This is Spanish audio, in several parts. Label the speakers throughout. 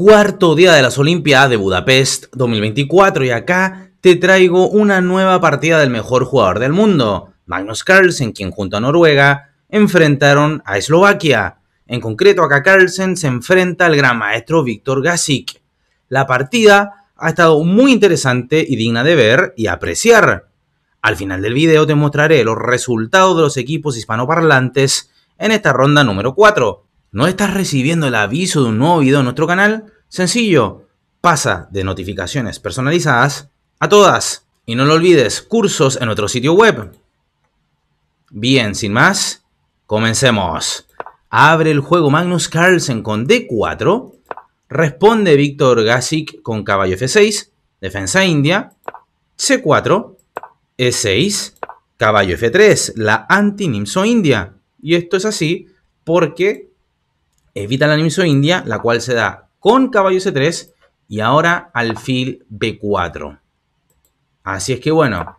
Speaker 1: cuarto día de las Olimpiadas de Budapest 2024 y acá te traigo una nueva partida del mejor jugador del mundo, Magnus Carlsen, quien junto a Noruega enfrentaron a Eslovaquia. En concreto, acá Carlsen se enfrenta al gran maestro Víctor Gasik. La partida ha estado muy interesante y digna de ver y apreciar. Al final del video te mostraré los resultados de los equipos hispanoparlantes en esta ronda número 4, ¿No estás recibiendo el aviso de un nuevo video en nuestro canal? Sencillo, pasa de notificaciones personalizadas a todas. Y no lo olvides, cursos en nuestro sitio web. Bien, sin más, comencemos. Abre el juego Magnus Carlsen con D4. Responde Víctor Gasic con caballo F6. Defensa india. C4. E6. Caballo F3. La anti-Nimso india. Y esto es así porque evita la nimzo india, la cual se da con caballo C3 y ahora alfil B4. Así es que bueno,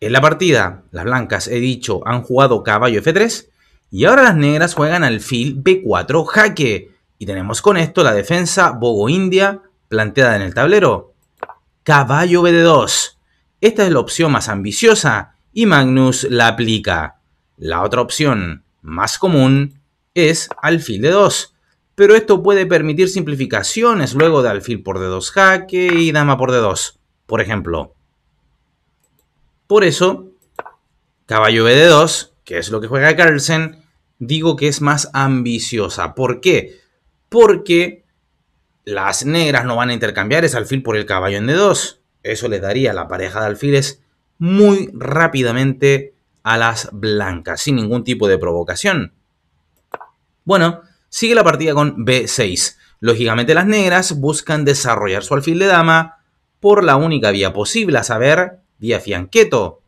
Speaker 1: en la partida las blancas, he dicho, han jugado caballo F3 y ahora las negras juegan alfil B4 jaque. Y tenemos con esto la defensa Bogo-India planteada en el tablero. Caballo BD2. Esta es la opción más ambiciosa y Magnus la aplica. La otra opción más común es alfil de 2. Pero esto puede permitir simplificaciones luego de alfil por d2 jaque y dama por d2, por ejemplo. Por eso, caballo b de 2 que es lo que juega Carlsen, digo que es más ambiciosa. ¿Por qué? Porque las negras no van a intercambiar ese alfil por el caballo en d2. Eso le daría la pareja de alfiles muy rápidamente a las blancas, sin ningún tipo de provocación. Bueno, sigue la partida con B6. Lógicamente las negras buscan desarrollar su alfil de dama por la única vía posible, a saber, vía fianqueto.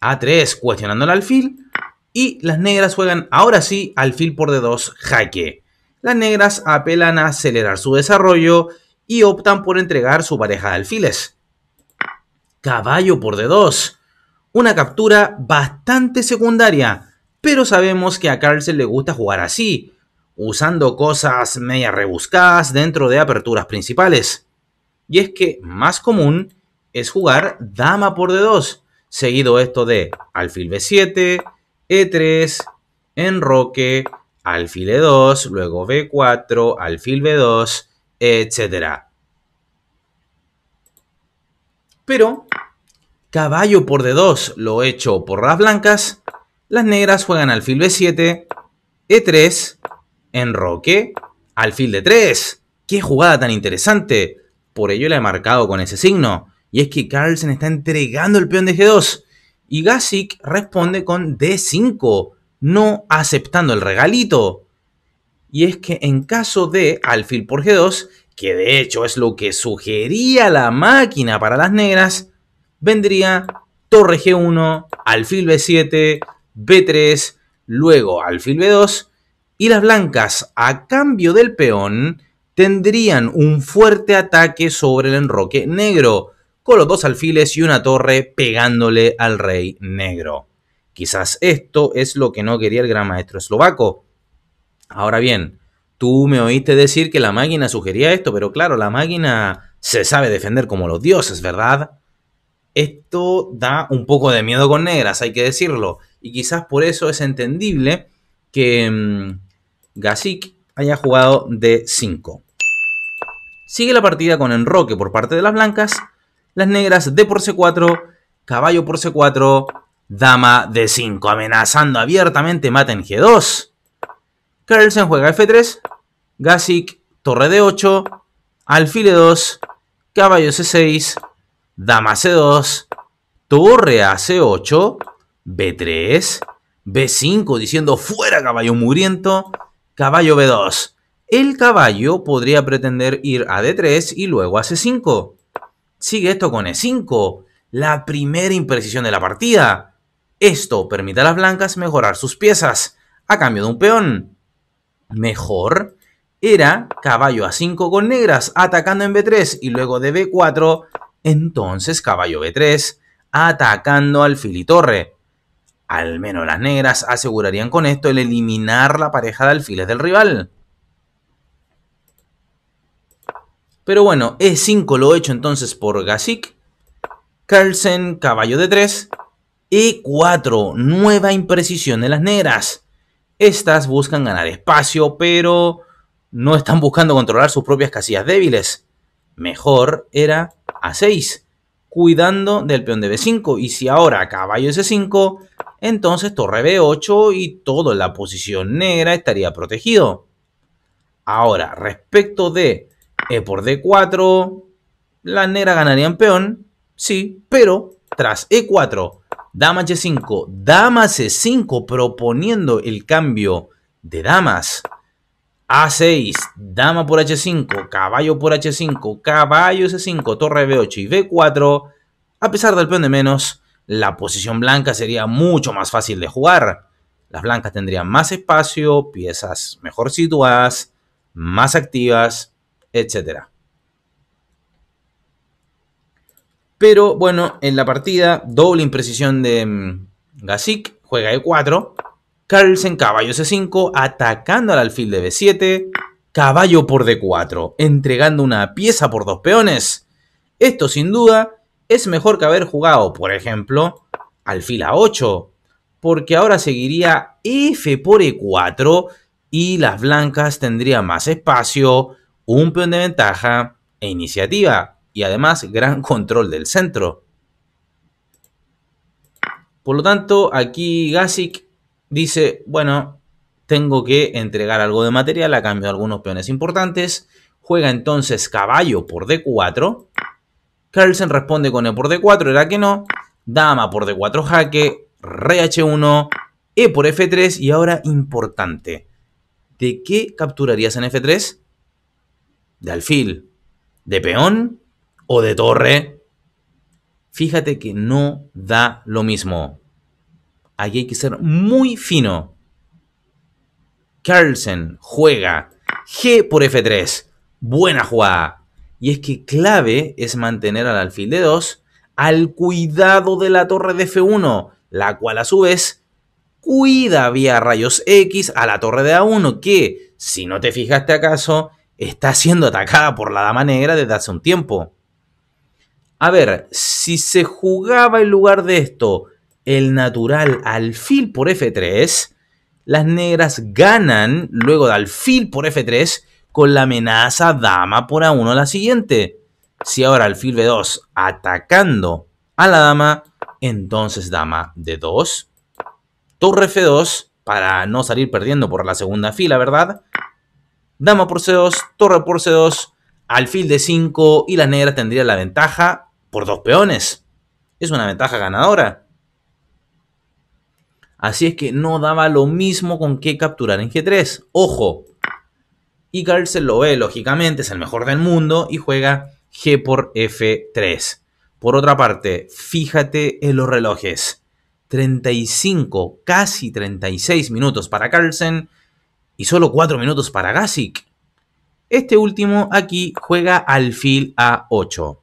Speaker 1: A3 cuestionando el alfil y las negras juegan ahora sí alfil por D2 jaque. Las negras apelan a acelerar su desarrollo y optan por entregar su pareja de alfiles. Caballo por D2. Una captura bastante secundaria pero sabemos que a Carlsen le gusta jugar así, usando cosas media rebuscadas dentro de aperturas principales. Y es que más común es jugar dama por d2, seguido esto de alfil b7, e3, enroque, alfil e2, luego b4, alfil b2, etc. Pero caballo por d2 lo hecho por las blancas las negras juegan alfil B7, E3, en roque, alfil d 3. ¡Qué jugada tan interesante! Por ello la he marcado con ese signo. Y es que Carlsen está entregando el peón de G2. Y Gasik responde con D5, no aceptando el regalito. Y es que en caso de alfil por G2, que de hecho es lo que sugería la máquina para las negras, vendría torre G1, alfil B7, B3, luego alfil B2, y las blancas, a cambio del peón, tendrían un fuerte ataque sobre el enroque negro, con los dos alfiles y una torre pegándole al rey negro. Quizás esto es lo que no quería el gran maestro eslovaco. Ahora bien, tú me oíste decir que la máquina sugería esto, pero claro, la máquina se sabe defender como los dioses, ¿verdad? Esto da un poco de miedo con negras, hay que decirlo y quizás por eso es entendible que mm, Gasik haya jugado de 5. Sigue la partida con enroque por parte de las blancas, las negras D por C4, caballo por C4, dama D5, amenazando abiertamente mata en G2. Carlsen juega F3, Gasic torre D8, alfil E2, caballo C6, dama C2, torre A C8, B3, B5 diciendo fuera caballo mugriento, caballo B2. El caballo podría pretender ir a D3 y luego a C5. Sigue esto con E5, la primera imprecisión de la partida. Esto permite a las blancas mejorar sus piezas a cambio de un peón. Mejor era caballo a 5 con negras atacando en B3 y luego de B4, entonces caballo B3 atacando al filitorre, al menos las negras asegurarían con esto el eliminar la pareja de alfiles del rival. Pero bueno, E5 lo hecho entonces por Gasik. Carlsen, caballo de 3. E4, nueva imprecisión de las negras. Estas buscan ganar espacio, pero no están buscando controlar sus propias casillas débiles. Mejor era A6, cuidando del peón de B5. Y si ahora caballo S5, entonces torre B8 y toda la posición negra estaría protegido. Ahora, respecto de E por D4, la negra ganaría en peón, sí, pero tras E4, dama h 5 dama C5 proponiendo el cambio de damas. A6, dama por H5, caballo por H5, caballo C5, torre B8 y B4, a pesar del peón de menos, la posición blanca sería mucho más fácil de jugar. Las blancas tendrían más espacio, piezas mejor situadas, más activas, etc. Pero bueno, en la partida, doble imprecisión de mm, Gasik, juega E4, Carlsen caballo C5, atacando al alfil de B7, caballo por D4, entregando una pieza por dos peones. Esto sin duda es mejor que haber jugado, por ejemplo, alfil a 8, porque ahora seguiría f por e4 y las blancas tendrían más espacio, un peón de ventaja e iniciativa, y además gran control del centro. Por lo tanto, aquí Gasic dice, bueno, tengo que entregar algo de material a cambio de algunos peones importantes. Juega entonces caballo por d4 Carlsen responde con E por D4, era que no. Dama por D4 jaque, reh 1 E por F3 y ahora importante. ¿De qué capturarías en F3? ¿De alfil? ¿De peón? ¿O de torre? Fíjate que no da lo mismo. Aquí hay que ser muy fino. Carlsen juega G por F3. Buena jugada. Y es que clave es mantener al alfil de 2 al cuidado de la torre de F1, la cual a su vez cuida vía rayos X a la torre de A1, que, si no te fijaste acaso, está siendo atacada por la dama negra desde hace un tiempo. A ver, si se jugaba en lugar de esto el natural alfil por F3, las negras ganan luego de alfil por F3 con la amenaza dama por A1 la siguiente. Si ahora alfil B2 atacando a la dama, entonces dama D2, torre F2 para no salir perdiendo por la segunda fila, ¿verdad? Dama por C2, torre por C2, alfil de 5 y la negra tendría la ventaja por dos peones. Es una ventaja ganadora. Así es que no daba lo mismo con que capturar en G3. Ojo, y Carlsen lo ve, lógicamente, es el mejor del mundo y juega G por F3. Por otra parte, fíjate en los relojes. 35, casi 36 minutos para Carlsen y solo 4 minutos para Gasic. Este último aquí juega alfil a 8.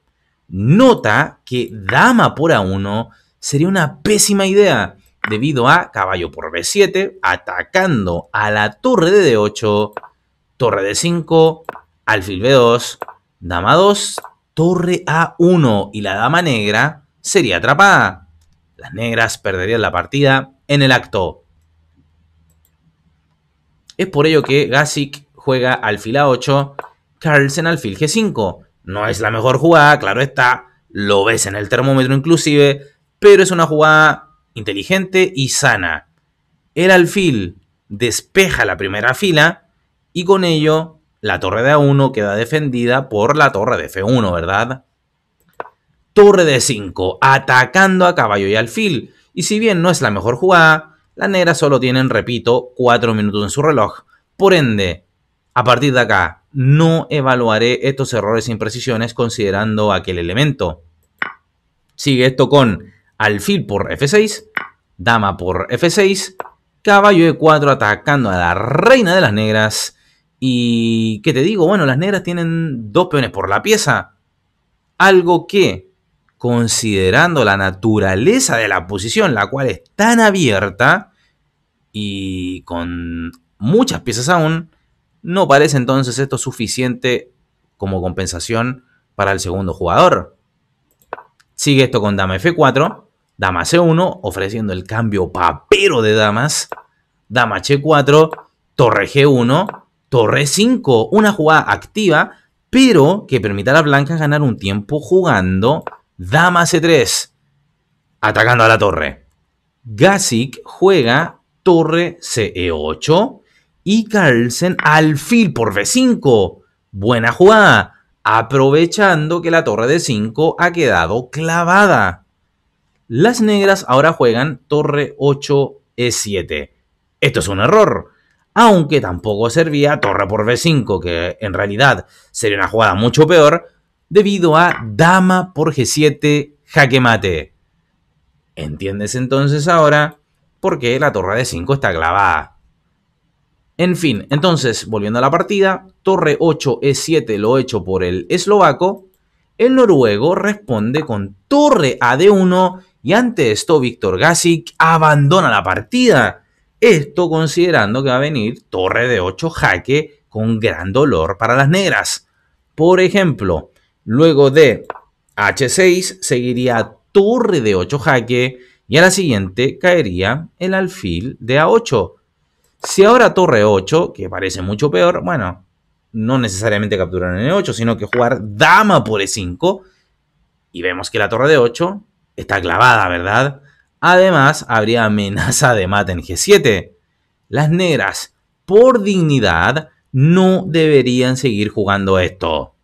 Speaker 1: Nota que dama por A1 sería una pésima idea debido a caballo por B7 atacando a la torre de D8 torre d 5, alfil b2, dama 2, torre a1 y la dama negra sería atrapada. Las negras perderían la partida en el acto. Es por ello que Gasic juega alfil a8, Carlsen alfil g5. No es la mejor jugada, claro está, lo ves en el termómetro inclusive, pero es una jugada inteligente y sana. El alfil despeja la primera fila y con ello, la torre de A1 queda defendida por la torre de F1, ¿verdad? Torre de 5, atacando a caballo y alfil. Y si bien no es la mejor jugada, las negras solo tienen, repito, 4 minutos en su reloj. Por ende, a partir de acá, no evaluaré estos errores e imprecisiones considerando aquel elemento. Sigue esto con alfil por F6, dama por F6, caballo E4 atacando a la reina de las negras y qué te digo, bueno, las negras tienen dos peones por la pieza. Algo que, considerando la naturaleza de la posición, la cual es tan abierta y con muchas piezas aún, no parece entonces esto suficiente como compensación para el segundo jugador. Sigue esto con dama F4, dama C1, ofreciendo el cambio papero de damas, dama H4, torre G1, torre 5, una jugada activa, pero que permite a las blancas ganar un tiempo jugando dama c3, atacando a la torre. Gasik juega torre ce8 y Carlsen alfil por b5. Buena jugada, aprovechando que la torre de 5 ha quedado clavada. Las negras ahora juegan torre 8 e7. Esto es un error aunque tampoco servía torre por b5, que en realidad sería una jugada mucho peor, debido a dama por g7, jaque mate. ¿Entiendes entonces ahora por qué la torre de 5 está clavada? En fin, entonces, volviendo a la partida, torre 8 e7 lo hecho por el eslovaco, el noruego responde con torre a d1 y ante esto Víctor Gasic abandona la partida esto considerando que va a venir torre de 8 jaque con gran dolor para las negras. Por ejemplo, luego de H6 seguiría torre de 8 jaque y a la siguiente caería el alfil de A8. Si ahora torre 8, que parece mucho peor, bueno, no necesariamente capturar en E8, sino que jugar dama por E5. Y vemos que la torre de 8 está clavada, ¿verdad? Además, habría amenaza de mate en G7. Las negras, por dignidad, no deberían seguir jugando esto.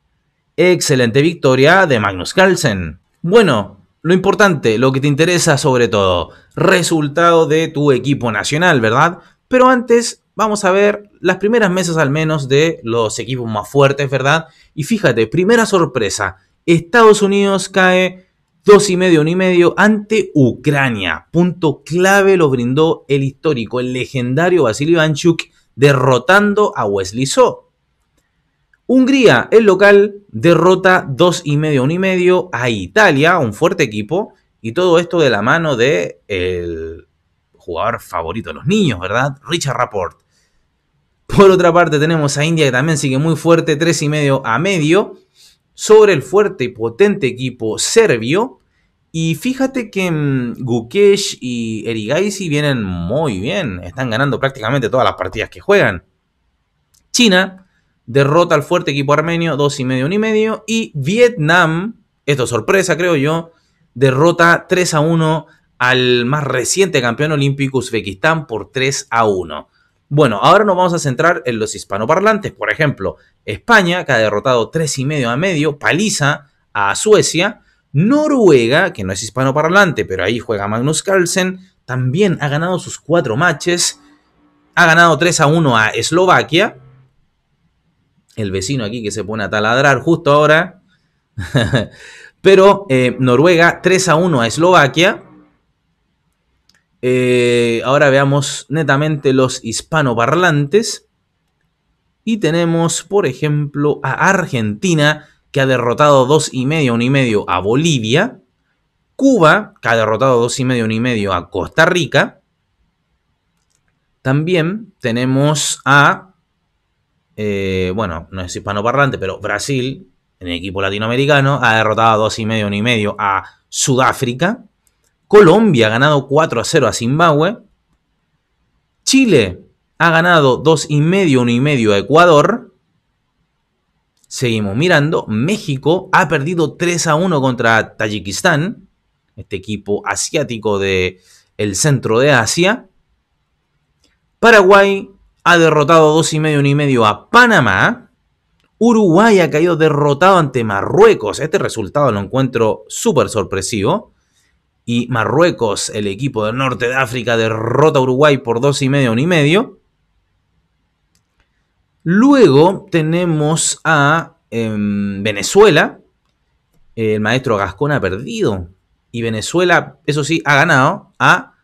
Speaker 1: Excelente victoria de Magnus Carlsen. Bueno, lo importante, lo que te interesa sobre todo, resultado de tu equipo nacional, ¿verdad? Pero antes vamos a ver las primeras mesas al menos de los equipos más fuertes, ¿verdad? Y fíjate, primera sorpresa, Estados Unidos cae Dos y medio, uno y medio ante Ucrania. Punto clave lo brindó el histórico, el legendario Vasily Ivanchuk, derrotando a Wesley So. Hungría, el local, derrota dos y medio, uno y medio a Italia, un fuerte equipo, y todo esto de la mano de el jugador favorito de los niños, ¿verdad? Richard Rapport. Por otra parte tenemos a India que también sigue muy fuerte, tres y medio a medio sobre el fuerte y potente equipo serbio. Y fíjate que mm, Gukesh y Erigaisi vienen muy bien, están ganando prácticamente todas las partidas que juegan. China derrota al fuerte equipo armenio, 2 y medio, 1 y medio. Y Vietnam, esto sorpresa creo yo, derrota 3 a 1 al más reciente campeón olímpico Uzbekistán por 3 a 1. Bueno, ahora nos vamos a centrar en los hispanoparlantes. Por ejemplo, España, que ha derrotado 3,5 a medio, paliza a Suecia. Noruega, que no es hispanoparlante, pero ahí juega Magnus Carlsen, también ha ganado sus cuatro matches. Ha ganado 3 a 1 a Eslovaquia. El vecino aquí que se pone a taladrar justo ahora. pero eh, Noruega 3 a 1 a Eslovaquia. Eh, ahora veamos netamente los hispanoparlantes. Y tenemos, por ejemplo, a Argentina, que ha derrotado 2,5, 1,5 a Bolivia. Cuba, que ha derrotado 2,5, 1,5 a Costa Rica. También tenemos a, eh, bueno, no es hispanoparlante, pero Brasil, en el equipo latinoamericano, ha derrotado 2,5, 1,5 a Sudáfrica. Colombia ha ganado 4 a 0 a Zimbabue. Chile ha ganado 2,5, 1,5 a Ecuador. Seguimos mirando. México ha perdido 3 a 1 contra Tayikistán, este equipo asiático del centro de Asia. Paraguay ha derrotado y medio a Panamá. Uruguay ha caído derrotado ante Marruecos. Este resultado lo encuentro súper sorpresivo y Marruecos, el equipo del norte de África, derrota a Uruguay por dos y medio, y medio. Luego tenemos a em, Venezuela, el maestro Gascón ha perdido y Venezuela, eso sí, ha ganado a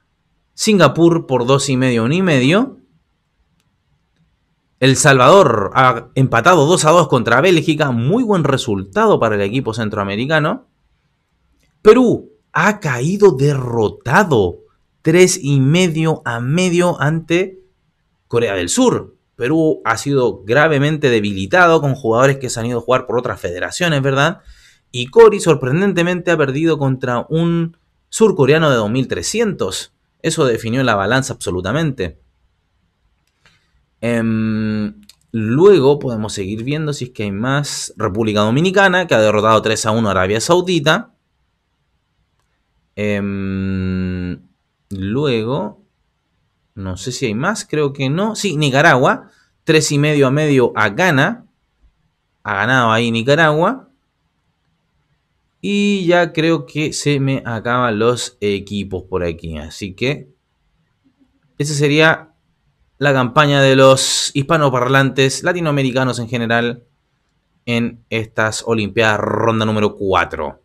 Speaker 1: Singapur por dos y medio, y medio. El Salvador ha empatado 2 a 2 contra Bélgica, muy buen resultado para el equipo centroamericano. Perú ha caído derrotado tres y medio a medio ante Corea del Sur. Perú ha sido gravemente debilitado con jugadores que se han ido a jugar por otras federaciones, ¿verdad? Y Cori sorprendentemente ha perdido contra un surcoreano de 2300. Eso definió la balanza absolutamente. Em, luego podemos seguir viendo si es que hay más. República Dominicana, que ha derrotado 3 a 1 a Arabia Saudita. Em, luego, no sé si hay más, creo que no. Sí, Nicaragua, 3 y medio a medio a Ghana. Ha ganado ahí Nicaragua. Y ya creo que se me acaban los equipos por aquí. Así que esa sería la campaña de los hispanoparlantes latinoamericanos en general en estas Olimpiadas ronda número 4.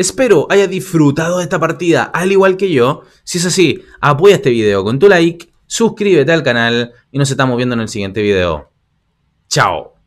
Speaker 1: Espero haya disfrutado de esta partida, al igual que yo. Si es así, apoya este video con tu like, suscríbete al canal y nos estamos viendo en el siguiente video. Chao.